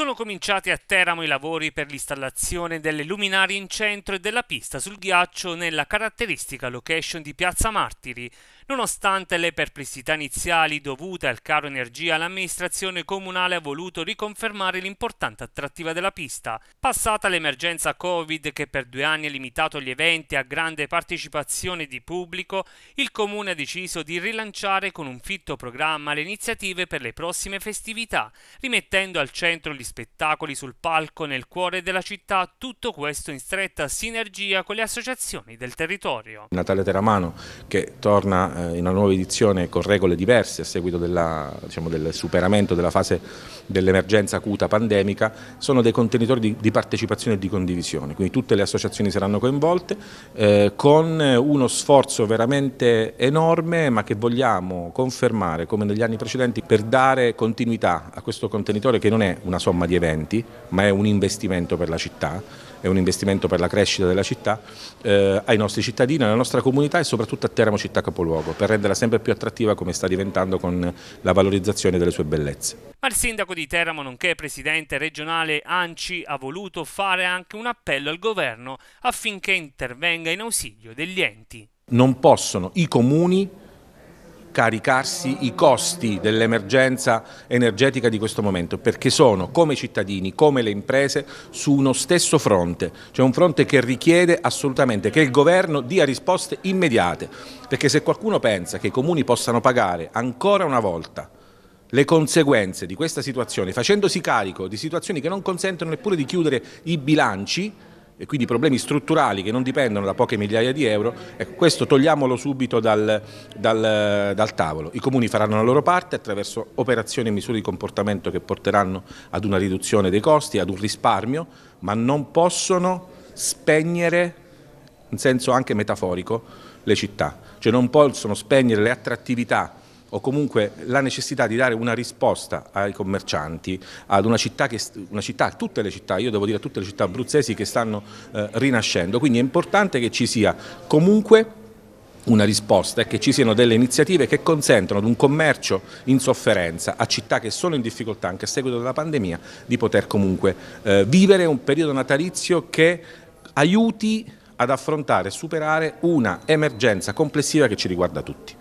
Sono cominciati a Teramo i lavori per l'installazione delle luminarie in centro e della pista sul ghiaccio nella caratteristica location di Piazza Martiri. Nonostante le perplessità iniziali dovute al caro energia, l'amministrazione comunale ha voluto riconfermare l'importante attrattiva della pista. Passata l'emergenza Covid che per due anni ha limitato gli eventi a grande partecipazione di pubblico, il comune ha deciso di rilanciare con un fitto programma le iniziative per le prossime festività, rimettendo al centro gli spettacoli sul palco nel cuore della città, tutto questo in stretta sinergia con le associazioni del territorio. Natale Teramano che torna eh, in una nuova edizione con regole diverse a seguito della, diciamo, del superamento della fase dell'emergenza acuta pandemica, sono dei contenitori di, di, partecipazione e di condivisione, quindi tutte le associazioni saranno coinvolte eh, con uno sforzo veramente enorme ma che vogliamo confermare come negli anni precedenti per dare continuità a questo contenitore che non è una sola somma di eventi, ma è un investimento per la città, è un investimento per la crescita della città, eh, ai nostri cittadini, alla nostra comunità e soprattutto a Teramo città capoluogo, per renderla sempre più attrattiva come sta diventando con la valorizzazione delle sue bellezze. Ma il sindaco di Teramo, nonché presidente regionale Anci, ha voluto fare anche un appello al governo affinché intervenga in ausilio degli enti. Non possono i comuni caricarsi i costi dell'emergenza energetica di questo momento, perché sono come i cittadini, come le imprese, su uno stesso fronte, cioè un fronte che richiede assolutamente che il governo dia risposte immediate, perché se qualcuno pensa che i comuni possano pagare ancora una volta le conseguenze di questa situazione, facendosi carico di situazioni che non consentono neppure di chiudere i bilanci, e quindi problemi strutturali che non dipendono da poche migliaia di euro, ecco, questo togliamolo subito dal, dal, dal, tavolo. I comuni faranno la loro parte attraverso operazioni e misure di comportamento che porteranno ad una riduzione dei costi, ad un risparmio, ma non possono spegnere, in senso anche metaforico, le città, cioè non possono spegnere le attrattività o comunque la necessità di dare una risposta ai commercianti, ad una città, che, una città tutte le città, io devo dire tutte le città abruzzesi che stanno eh, rinascendo, quindi è importante che ci sia comunque una risposta e che ci siano delle iniziative che consentano ad un commercio in sofferenza, a città che sono in difficoltà anche a seguito della pandemia, di poter comunque eh, vivere un periodo natalizio che aiuti ad affrontare e superare una emergenza complessiva che ci riguarda tutti.